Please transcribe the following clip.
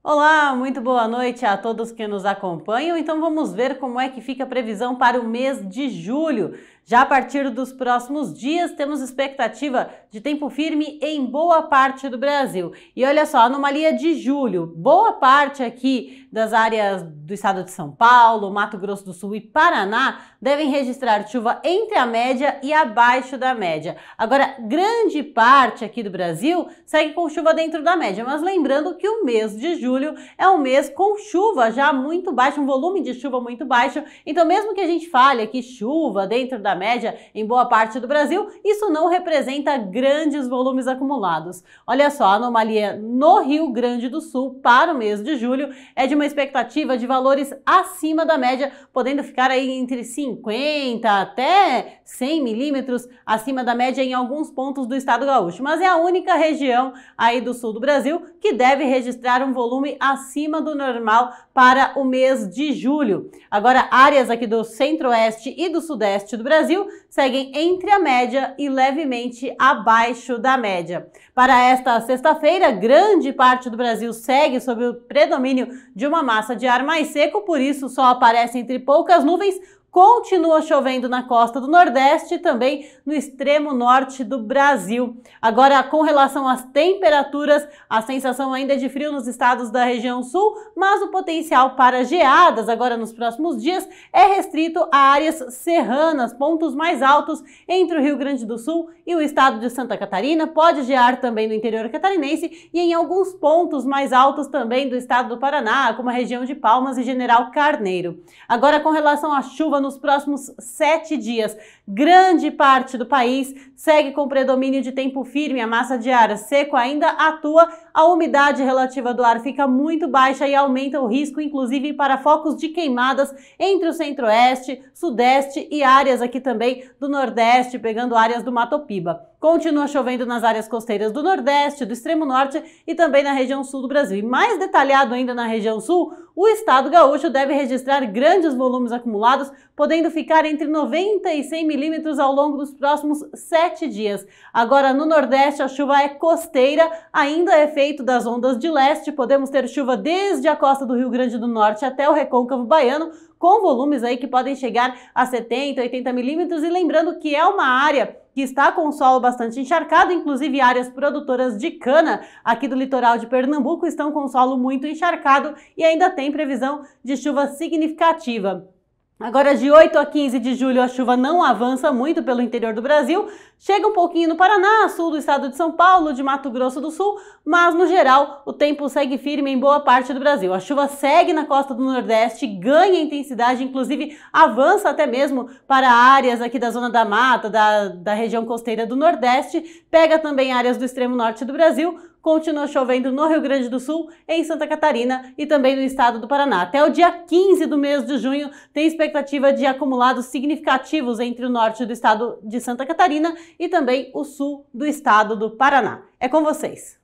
Olá, muito boa noite a todos que nos acompanham. Então vamos ver como é que fica a previsão para o mês de julho. Já a partir dos próximos dias, temos expectativa de tempo firme em boa parte do Brasil. E olha só, anomalia de julho, boa parte aqui das áreas do estado de São Paulo, Mato Grosso do Sul e Paraná devem registrar chuva entre a média e abaixo da média. Agora, grande parte aqui do Brasil segue com chuva dentro da média, mas lembrando que o mês de julho é um mês com chuva já muito baixa, um volume de chuva muito baixo. Então, mesmo que a gente fale que chuva dentro da média em boa parte do Brasil, isso não representa grandes volumes acumulados. Olha só, a anomalia no Rio Grande do Sul para o mês de julho é de uma expectativa de valores acima da média, podendo ficar aí entre 50 até 100 milímetros acima da média em alguns pontos do estado gaúcho. Mas é a única região aí do sul do Brasil que deve registrar um volume acima do normal para o mês de julho. Agora, áreas aqui do centro-oeste e do sudeste do Brasil seguem entre a média e levemente abaixo da média. Para esta sexta-feira, grande parte do Brasil segue sob o predomínio de uma massa de ar mais seco, por isso o sol aparece entre poucas nuvens, Continua chovendo na costa do Nordeste e também no extremo norte do Brasil. Agora, com relação às temperaturas, a sensação ainda é de frio nos estados da região sul, mas o potencial para geadas agora nos próximos dias é restrito a áreas serranas, pontos mais altos entre o Rio Grande do Sul e o estado de Santa Catarina. Pode gear também no interior catarinense e em alguns pontos mais altos também do estado do Paraná, como a região de Palmas e General Carneiro. Agora, com relação à chuva no nos próximos sete dias. Grande parte do país segue com predomínio de tempo firme, a massa de ar seco ainda atua, a umidade relativa do ar fica muito baixa e aumenta o risco, inclusive, para focos de queimadas entre o centro-oeste, sudeste e áreas aqui também do nordeste, pegando áreas do Mato Piba. Continua chovendo nas áreas costeiras do Nordeste, do Extremo Norte e também na região Sul do Brasil. E mais detalhado ainda na região Sul, o estado gaúcho deve registrar grandes volumes acumulados, podendo ficar entre 90 e 100 milímetros ao longo dos próximos sete dias. Agora, no Nordeste, a chuva é costeira, ainda é feito das ondas de leste. Podemos ter chuva desde a costa do Rio Grande do Norte até o recôncavo baiano, com volumes aí que podem chegar a 70, 80 milímetros. E lembrando que é uma área que está com o solo bastante encharcado, inclusive áreas produtoras de cana aqui do litoral de Pernambuco estão com o solo muito encharcado e ainda tem previsão de chuva significativa. Agora, de 8 a 15 de julho, a chuva não avança muito pelo interior do Brasil, chega um pouquinho no Paraná, sul do estado de São Paulo, de Mato Grosso do Sul, mas no geral o tempo segue firme em boa parte do Brasil. A chuva segue na costa do Nordeste, ganha intensidade, inclusive avança até mesmo para áreas aqui da zona da mata, da, da região costeira do Nordeste, pega também áreas do extremo norte do Brasil, continua chovendo no Rio Grande do Sul, em Santa Catarina e também no estado do Paraná. Até o dia 15 do mês de junho, tem expectativa de acumulados significativos entre o norte do estado de Santa Catarina e também o sul do estado do Paraná. É com vocês!